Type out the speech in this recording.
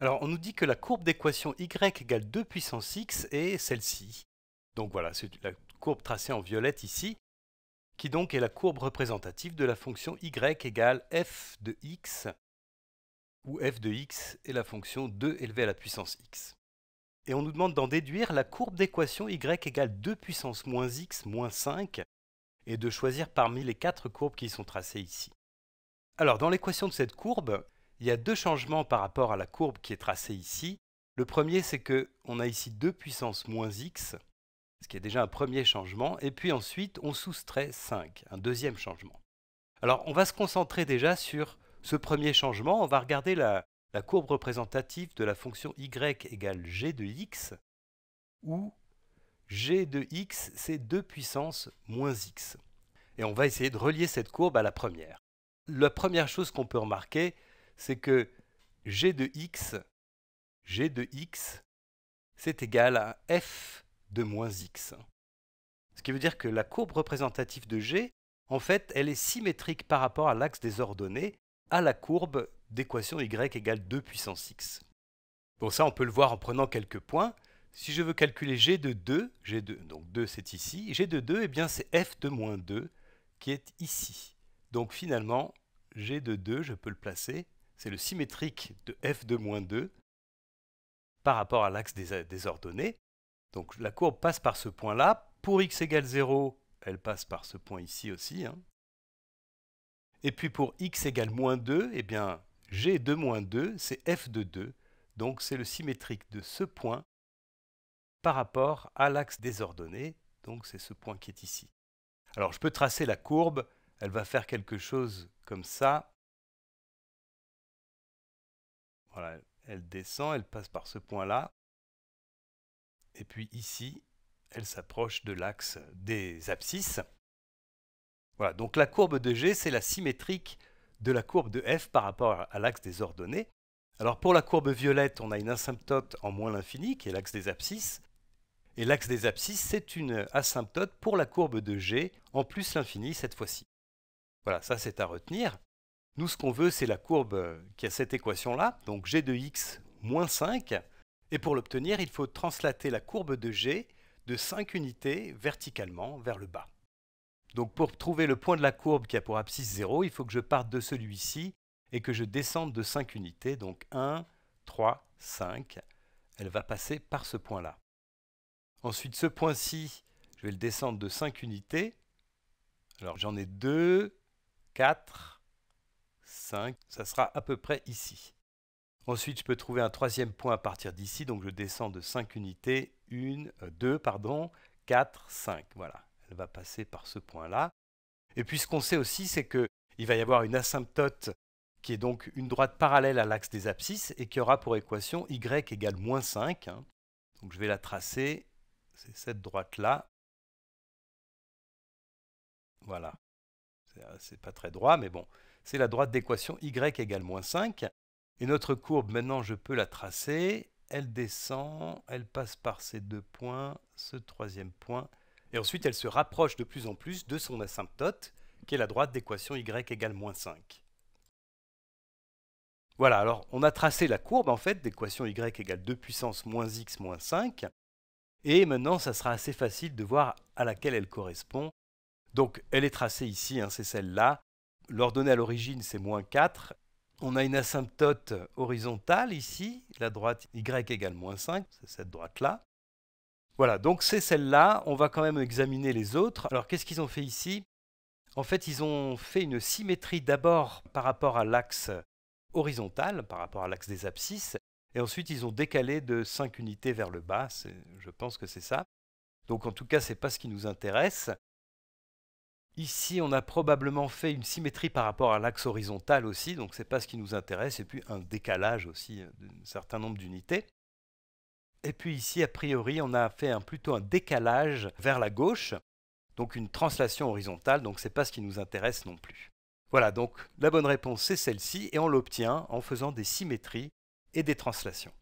Alors on nous dit que la courbe d'équation y égale 2 puissance x est celle-ci. Donc voilà, c'est la courbe tracée en violette ici, qui donc est la courbe représentative de la fonction y égale f de x, où f de x est la fonction 2 élevée à la puissance x. Et on nous demande d'en déduire la courbe d'équation y égale 2 puissance moins x moins 5, et de choisir parmi les quatre courbes qui sont tracées ici. Alors dans l'équation de cette courbe, il y a deux changements par rapport à la courbe qui est tracée ici. Le premier, c'est que a ici 2 puissance moins x, ce qui est déjà un premier changement, et puis ensuite on soustrait 5, un deuxième changement. Alors on va se concentrer déjà sur ce premier changement, on va regarder la, la courbe représentative de la fonction y égale g de x, où g de x c'est 2 puissance moins x. Et on va essayer de relier cette courbe à la première. La première chose qu'on peut remarquer, c'est que g de x, g de x, c'est égal à f de moins x. Ce qui veut dire que la courbe représentative de g, en fait, elle est symétrique par rapport à l'axe des ordonnées, à la courbe d'équation y égale 2 puissance x. Bon, ça, on peut le voir en prenant quelques points. Si je veux calculer g de 2, g de, donc 2 c'est ici, g de 2, eh bien c'est f de moins 2 qui est ici. Donc finalement, g de 2, je peux le placer c'est le symétrique de f de moins 2 par rapport à l'axe des, ordonnées. Donc la courbe passe par ce point-là. Pour x égale 0, elle passe par ce point ici aussi. Hein. Et puis pour x égale moins 2, eh bien g de moins 2, c'est f de 2. Donc c'est le symétrique de ce point par rapport à l'axe des ordonnées. Donc c'est ce point qui est ici. Alors je peux tracer la courbe. Elle va faire quelque chose comme ça elle descend, elle passe par ce point-là. Et puis ici, elle s'approche de l'axe des abscisses. Voilà, donc la courbe de G, c'est la symétrique de la courbe de F par rapport à l'axe des ordonnées. Alors pour la courbe violette, on a une asymptote en moins l'infini, qui est l'axe des abscisses. Et l'axe des abscisses, c'est une asymptote pour la courbe de G, en plus l'infini cette fois-ci. Voilà, ça c'est à retenir. Nous, ce qu'on veut, c'est la courbe qui a cette équation-là, donc g de x moins 5. Et pour l'obtenir, il faut translater la courbe de g de 5 unités verticalement vers le bas. Donc pour trouver le point de la courbe qui a pour abscisse 0, il faut que je parte de celui-ci et que je descende de 5 unités, donc 1, 3, 5. Elle va passer par ce point-là. Ensuite, ce point-ci, je vais le descendre de 5 unités. Alors j'en ai 2, 4, 5, ça sera à peu près ici. Ensuite, je peux trouver un troisième point à partir d'ici, donc je descends de 5 unités, 1, 2, euh, pardon, 4, 5. Voilà, elle va passer par ce point-là. Et puis ce qu'on sait aussi, c'est qu'il va y avoir une asymptote qui est donc une droite parallèle à l'axe des abscisses et qui aura pour équation y égale moins 5. Hein. Donc je vais la tracer, c'est cette droite-là. Voilà, c'est euh, pas très droit, mais bon c'est la droite d'équation y égale moins 5. Et notre courbe, maintenant, je peux la tracer. Elle descend, elle passe par ces deux points, ce troisième point. Et ensuite, elle se rapproche de plus en plus de son asymptote, qui est la droite d'équation y égale moins 5. Voilà, alors on a tracé la courbe en fait d'équation y égale 2 puissance moins x moins 5. Et maintenant, ça sera assez facile de voir à laquelle elle correspond. Donc, elle est tracée ici, hein, c'est celle-là. L'ordonnée à l'origine, c'est moins 4. On a une asymptote horizontale ici, la droite y égale moins 5, c'est cette droite-là. Voilà, donc c'est celle-là. On va quand même examiner les autres. Alors qu'est-ce qu'ils ont fait ici En fait, ils ont fait une symétrie d'abord par rapport à l'axe horizontal, par rapport à l'axe des abscisses, et ensuite ils ont décalé de 5 unités vers le bas. Je pense que c'est ça. Donc en tout cas, ce n'est pas ce qui nous intéresse. Ici, on a probablement fait une symétrie par rapport à l'axe horizontal aussi, donc ce n'est pas ce qui nous intéresse, et puis un décalage aussi euh, d'un certain nombre d'unités. Et puis ici, a priori, on a fait plutôt un décalage vers la gauche, donc une translation horizontale, donc ce n'est pas ce qui nous intéresse non plus. Voilà, donc la bonne réponse c'est celle-ci, et on l'obtient en faisant des symétries et des translations.